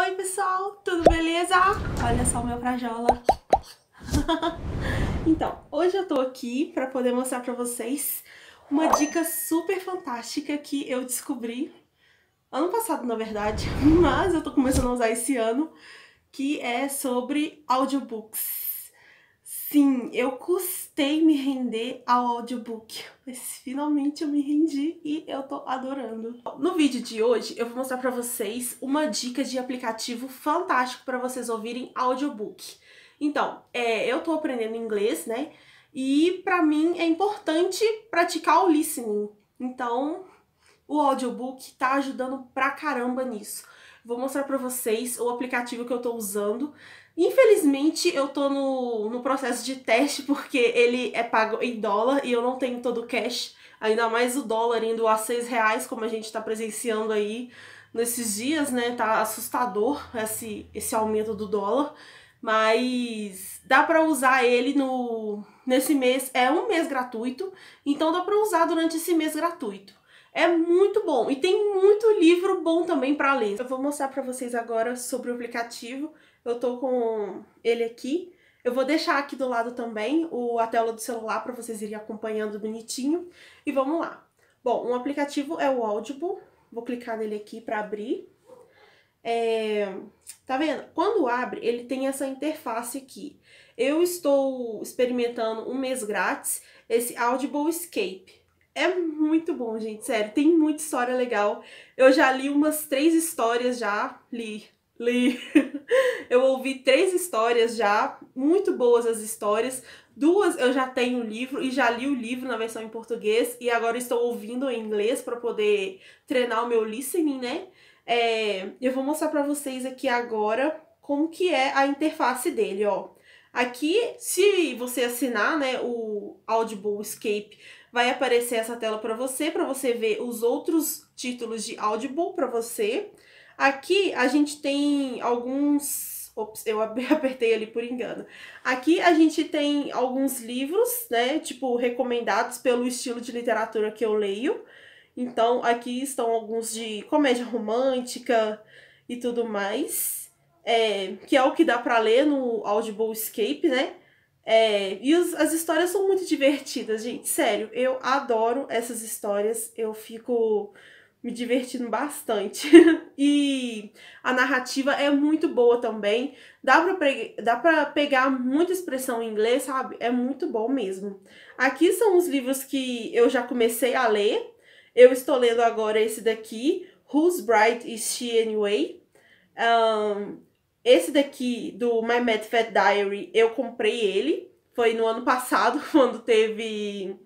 Oi pessoal, tudo beleza? Olha só o meu frajola. então, hoje eu tô aqui para poder mostrar para vocês uma dica super fantástica que eu descobri ano passado, na verdade, mas eu tô começando a usar esse ano, que é sobre audiobooks. Sim, eu custei me render ao audiobook, mas finalmente eu me rendi e eu tô adorando. No vídeo de hoje eu vou mostrar pra vocês uma dica de aplicativo fantástico para vocês ouvirem audiobook. Então, é, eu tô aprendendo inglês, né? E para mim é importante praticar o listening. Então, o audiobook tá ajudando pra caramba nisso. Vou mostrar pra vocês o aplicativo que eu tô usando. Infelizmente, eu tô no, no processo de teste porque ele é pago em dólar e eu não tenho todo o cash. Ainda mais o dólar indo a seis reais, como a gente tá presenciando aí nesses dias, né? Tá assustador esse, esse aumento do dólar. Mas dá para usar ele no nesse mês, é um mês gratuito, então dá para usar durante esse mês gratuito. É muito bom e tem muito livro bom também para ler. Eu vou mostrar para vocês agora sobre o aplicativo. Eu tô com ele aqui. Eu vou deixar aqui do lado também o, a tela do celular para vocês irem acompanhando bonitinho. E vamos lá. Bom, um aplicativo é o Audible. Vou clicar nele aqui para abrir. É, tá vendo? Quando abre, ele tem essa interface aqui. Eu estou experimentando um mês grátis esse Audible Escape. É muito bom, gente, sério. Tem muita história legal. Eu já li umas três histórias já, li li. Eu ouvi três histórias já, muito boas as histórias. Duas eu já tenho o livro e já li o livro na versão em português e agora estou ouvindo em inglês para poder treinar o meu listening, né? É, eu vou mostrar para vocês aqui agora como que é a interface dele, ó. Aqui, se você assinar, né, o Audible Escape, vai aparecer essa tela para você, para você ver os outros títulos de Audible para você. Aqui a gente tem alguns. Ops, eu apertei ali por engano. Aqui a gente tem alguns livros, né? Tipo, recomendados pelo estilo de literatura que eu leio. Então, aqui estão alguns de comédia romântica e tudo mais. É, que é o que dá para ler no Audible Escape, né? É, e os, as histórias são muito divertidas, gente. Sério, eu adoro essas histórias. Eu fico me divertindo bastante. e a narrativa é muito boa também. Dá pra, dá pra pegar muita expressão em inglês, sabe? É muito bom mesmo. Aqui são os livros que eu já comecei a ler. Eu estou lendo agora esse daqui, Who's Bright Is She Anyway? Um, esse daqui, do My Mad Fat Diary, eu comprei ele. Foi no ano passado, quando teve...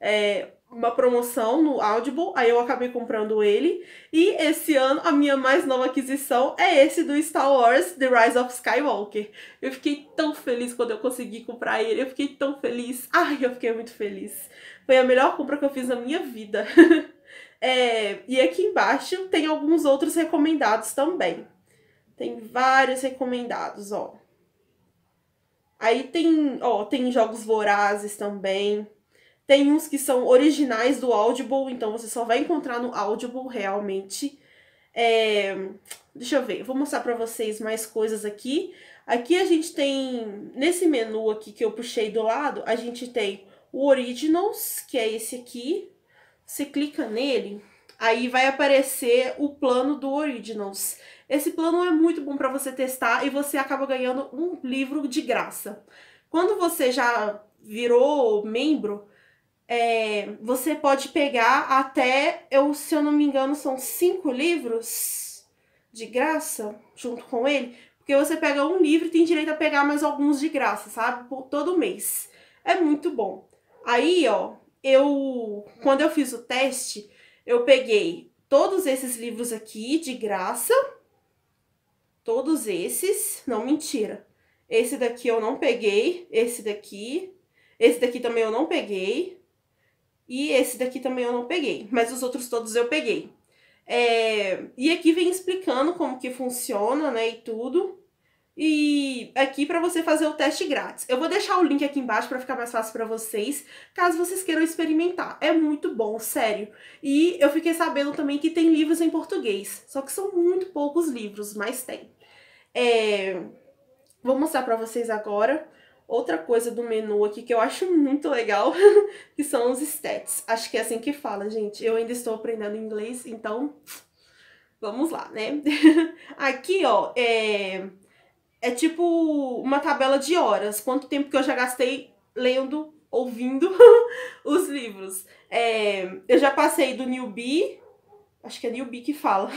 É, uma promoção no Audible, aí eu acabei comprando ele. E esse ano a minha mais nova aquisição é esse do Star Wars The Rise of Skywalker. Eu fiquei tão feliz quando eu consegui comprar ele, eu fiquei tão feliz. Ai, eu fiquei muito feliz. Foi a melhor compra que eu fiz na minha vida. é, e aqui embaixo tem alguns outros recomendados também. Tem vários recomendados, ó. Aí tem, ó, tem jogos vorazes também. Tem uns que são originais do Audible, então você só vai encontrar no Audible realmente. É, deixa eu ver, vou mostrar para vocês mais coisas aqui. Aqui a gente tem, nesse menu aqui que eu puxei do lado, a gente tem o Originals, que é esse aqui. Você clica nele, aí vai aparecer o plano do Originals. Esse plano é muito bom para você testar e você acaba ganhando um livro de graça. Quando você já virou membro, é, você pode pegar até, eu, se eu não me engano, são cinco livros de graça junto com ele. Porque você pega um livro e tem direito a pegar mais alguns de graça, sabe? Por todo mês. É muito bom. Aí, ó, eu. Quando eu fiz o teste, eu peguei todos esses livros aqui de graça. Todos esses. Não, mentira. Esse daqui eu não peguei. Esse daqui. Esse daqui também eu não peguei. E esse daqui também eu não peguei, mas os outros todos eu peguei. É, e aqui vem explicando como que funciona, né, e tudo. E aqui para você fazer o teste grátis. Eu vou deixar o link aqui embaixo para ficar mais fácil para vocês, caso vocês queiram experimentar. É muito bom, sério. E eu fiquei sabendo também que tem livros em português, só que são muito poucos livros, mas tem. É... Vou mostrar para vocês agora. Outra coisa do menu aqui que eu acho muito legal, que são os stats. Acho que é assim que fala, gente. Eu ainda estou aprendendo inglês, então vamos lá, né? aqui, ó, é, é tipo uma tabela de horas. Quanto tempo que eu já gastei lendo, ouvindo os livros. É, eu já passei do newbie, acho que é newbie que fala,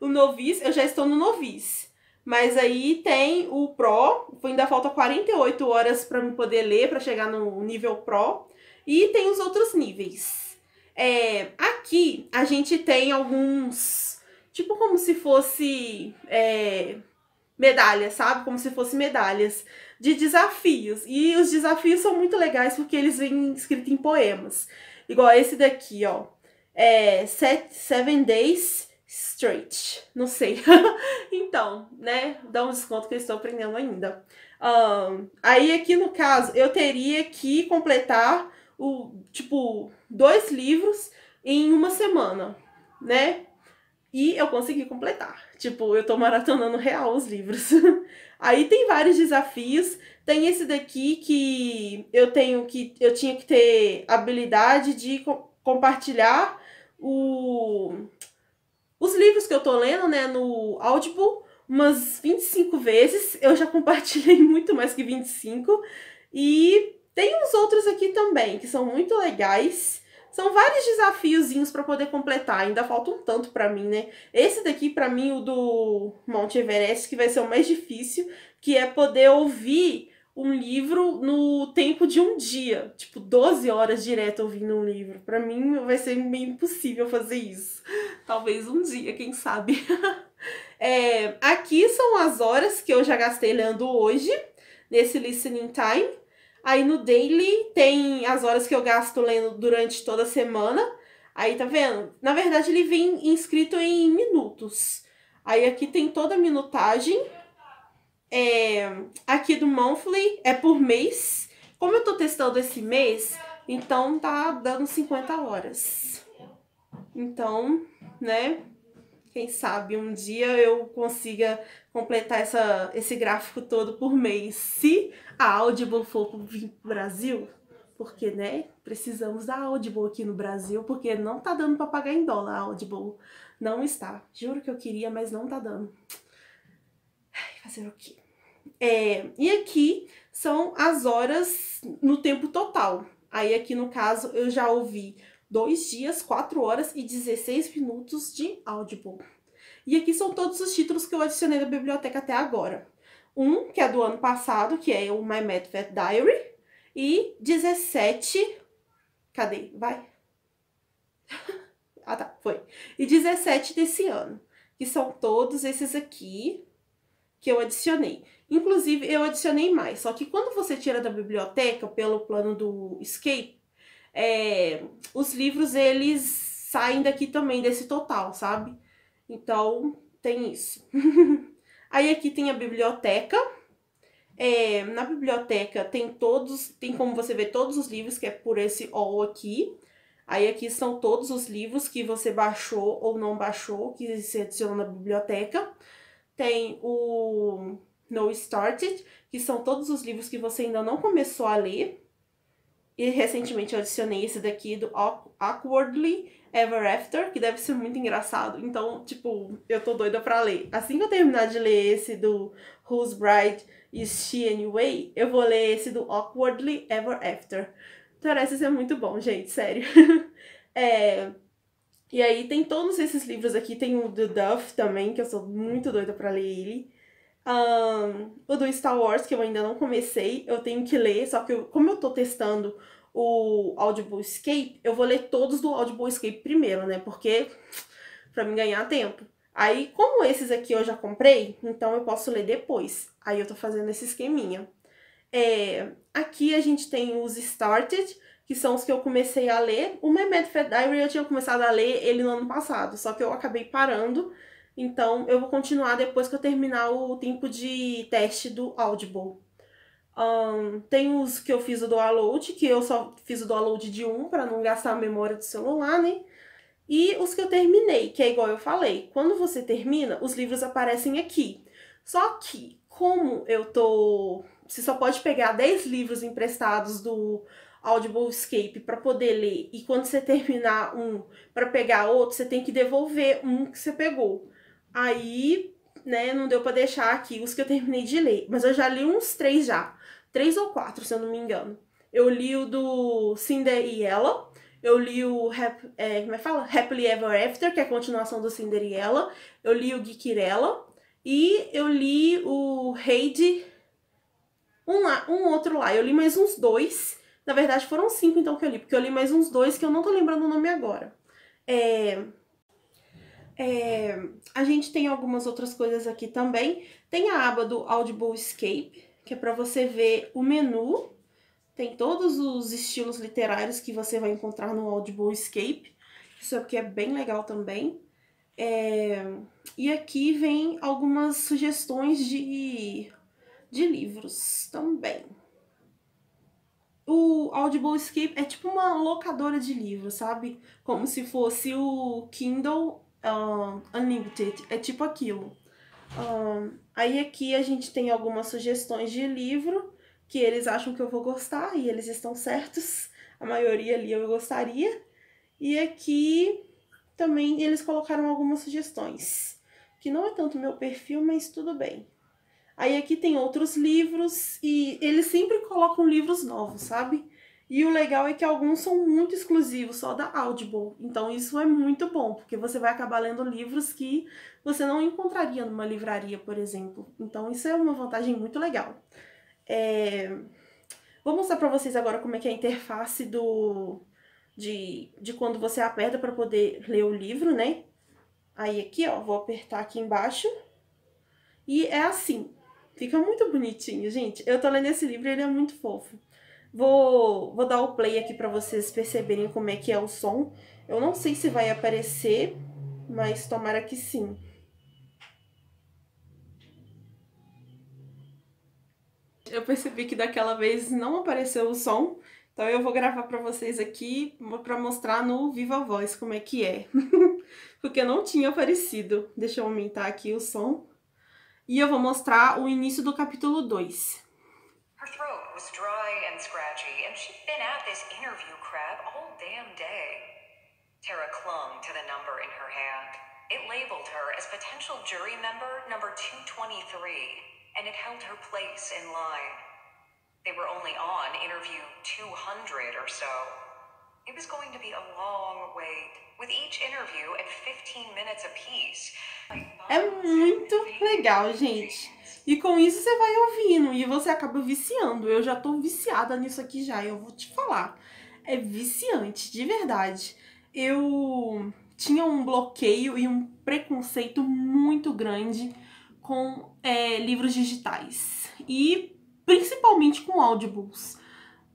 o novice, eu já estou no novice. Mas aí tem o Pro, ainda falta 48 horas para me poder ler, para chegar no nível Pro. E tem os outros níveis. É, aqui a gente tem alguns, tipo como se fosse é, medalhas, sabe? Como se fosse medalhas de desafios. E os desafios são muito legais porque eles vêm escritos em poemas. Igual esse daqui, ó. É, Seven Days straight. Não sei. então, né? Dá um desconto que eu estou aprendendo ainda. Um, aí, aqui no caso, eu teria que completar o tipo dois livros em uma semana, né? E eu consegui completar. Tipo, eu tô maratonando real os livros. aí tem vários desafios. Tem esse daqui que eu tenho que. Eu tinha que ter habilidade de co compartilhar o os livros que eu tô lendo, né, no Audible, umas 25 vezes. Eu já compartilhei muito mais que 25. E tem uns outros aqui também, que são muito legais. São vários desafiozinhos para poder completar, ainda falta um tanto para mim, né? Esse daqui para mim o do Monte Everest que vai ser o mais difícil, que é poder ouvir um livro no tempo de um dia. Tipo, 12 horas direto ouvindo um livro. Para mim vai ser meio impossível fazer isso. Talvez um dia, quem sabe. é, aqui são as horas que eu já gastei lendo hoje, nesse listening time. Aí no daily tem as horas que eu gasto lendo durante toda a semana. Aí tá vendo? Na verdade ele vem inscrito em minutos. Aí aqui tem toda a minutagem é, aqui do monthly é por mês. Como eu tô testando esse mês, então tá dando 50 horas. Então, né? Quem sabe um dia eu consiga completar essa, esse gráfico todo por mês. Se a Audible for vir pro Brasil, porque, né, precisamos da Audible aqui no Brasil, porque não tá dando pra pagar em dólar a Audible. Não está. Juro que eu queria, mas não tá dando fazer o quê? É, e aqui são as horas no tempo total. Aí aqui no caso eu já ouvi dois dias, 4 horas e 16 minutos de Audible. E aqui são todos os títulos que eu adicionei da biblioteca até agora. Um, que é do ano passado, que é o My Mad Fat Diary. E 17... Cadê? Vai. ah, tá. Foi. E 17 desse ano. Que são todos esses aqui que eu adicionei. Inclusive, eu adicionei mais, só que quando você tira da biblioteca pelo plano do Escape, é, os livros eles saem daqui também desse total, sabe? Então, tem isso. Aí aqui tem a biblioteca. É, na biblioteca tem todos, tem como você ver todos os livros, que é por esse all aqui. Aí aqui são todos os livros que você baixou ou não baixou, que se adicionou na biblioteca tem o No Started, que são todos os livros que você ainda não começou a ler. E recentemente eu adicionei esse daqui do Awkwardly Ever After, que deve ser muito engraçado. Então, tipo, eu tô doida pra ler. Assim que eu terminar de ler esse do Whose Bride Is She Anyway, eu vou ler esse do Awkwardly Ever After. Parece ser muito bom, gente, sério. é, e aí tem todos esses livros aqui, tem o do Duff também, que eu sou muito doida para ler ele. Um, o do Star Wars, que eu ainda não comecei, eu tenho que ler, só que eu, como eu tô testando o Audible Escape, eu vou ler todos do Audible Escape primeiro, né? Porque para mim ganhar tempo. Aí, como esses aqui eu já comprei, então eu posso ler depois. Aí eu tô fazendo esse esqueminha. É, aqui a gente tem os Started, que são os que eu comecei a ler. O My Mad Diary eu tinha começado a ler ele no ano passado, só que eu acabei parando. Então eu vou continuar depois que eu terminar o tempo de teste do Audible. Um, tem os que eu fiz o download, que eu só fiz o download de um para não gastar a memória do celular, né? E os que eu terminei, que é igual eu falei, quando você termina, os livros aparecem aqui. Só que, como eu tô. Você só pode pegar 10 livros emprestados do Audible Escape para poder ler e quando você terminar um para pegar outro, você tem que devolver um que você pegou. Aí, né, não deu para deixar aqui os que eu terminei de ler, mas eu já li uns três já, três ou quatro, se eu não me engano. Eu li o do Cinder e eu li o é, como é que fala? Happily Ever After, que é a continuação do Cinderella. Eu li o Geekirella. E eu li o Heidi. Um, um outro lá. Eu li mais uns dois. Na verdade, foram cinco então que eu li, porque eu li mais uns dois que eu não tô lembrando o nome agora. É... É... A gente tem algumas outras coisas aqui também. Tem a aba do Audible Escape, que é para você ver o menu. Tem todos os estilos literários que você vai encontrar no Audible Escape. Isso aqui é, é bem legal também. É... E aqui vem algumas sugestões de, de livros também o Audible Escape é tipo uma locadora de livros, sabe? Como se fosse o Kindle uh, Unlimited. É tipo aquilo. Uh, aí aqui a gente tem algumas sugestões de livro que eles acham que eu vou gostar e eles estão certos. A maioria ali eu gostaria. E aqui também eles colocaram algumas sugestões, que não é tanto meu perfil, mas tudo bem. Aí aqui tem outros livros e eles sempre colocam livros novos, sabe? E o legal é que alguns são muito exclusivos, só da Audible. Então isso é muito bom, porque você vai acabar lendo livros que você não encontraria numa livraria, por exemplo. Então isso é uma vantagem muito legal. É... Vou mostrar para vocês agora como é que é a interface do... de, de quando você aperta para poder ler o livro, né? Aí aqui, ó, vou apertar aqui embaixo. E é assim, Fica muito bonitinho, gente. Eu tô lendo esse livro, ele é muito fofo. Vou, vou dar o play aqui pra vocês perceberem como é que é o som. Eu não sei se vai aparecer, mas tomara que sim. Eu percebi que daquela vez não apareceu o som, então eu vou gravar para vocês aqui para mostrar no Viva Voz como é que é. Porque não tinha aparecido. Deixa eu aumentar aqui o som. e eu vou mostrar o início do capítulo 2. Her throat was dry and scratchy, and she'd been at this interview crab all damn day. Tara clung to the number in her hand. It labeled her as potential jury member number 223, and it held her place in line. They were only on interview 200 or so. It was going to be a long wait, with each interview at 15 minutes apiece. É muito legal, gente. E com isso você vai ouvindo e você acaba viciando. Eu já tô viciada nisso aqui já, eu vou te falar. É viciante, de verdade. Eu tinha um bloqueio e um preconceito muito grande com é, livros digitais e principalmente com audiobooks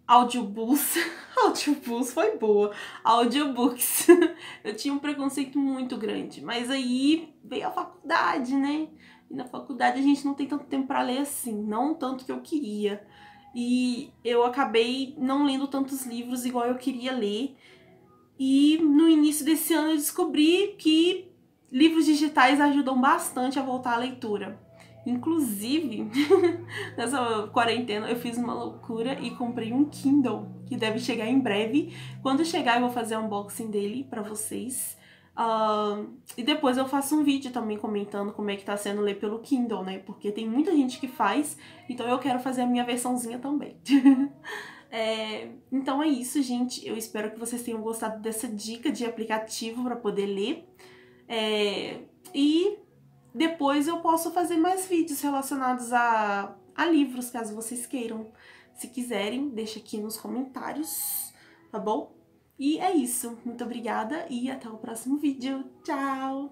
audiobooks. audiobooks foi boa. Audiobooks. Eu tinha um preconceito muito grande, mas aí veio a faculdade, né? E na faculdade a gente não tem tanto tempo para ler assim, não tanto que eu queria. E eu acabei não lendo tantos livros igual eu queria ler. E no início desse ano eu descobri que livros digitais ajudam bastante a voltar à leitura. Inclusive, nessa quarentena eu fiz uma loucura e comprei um Kindle, que deve chegar em breve. Quando chegar eu vou fazer um unboxing dele para vocês. Uh, e depois eu faço um vídeo também comentando como é que tá sendo ler pelo Kindle, né? Porque tem muita gente que faz, então eu quero fazer a minha versãozinha também. É, então é isso, gente. Eu espero que vocês tenham gostado dessa dica de aplicativo para poder ler. É, e depois eu posso fazer mais vídeos relacionados a, a livros, caso vocês queiram. Se quiserem, deixa aqui nos comentários, tá bom? E é isso. Muito obrigada e até o próximo vídeo. Tchau!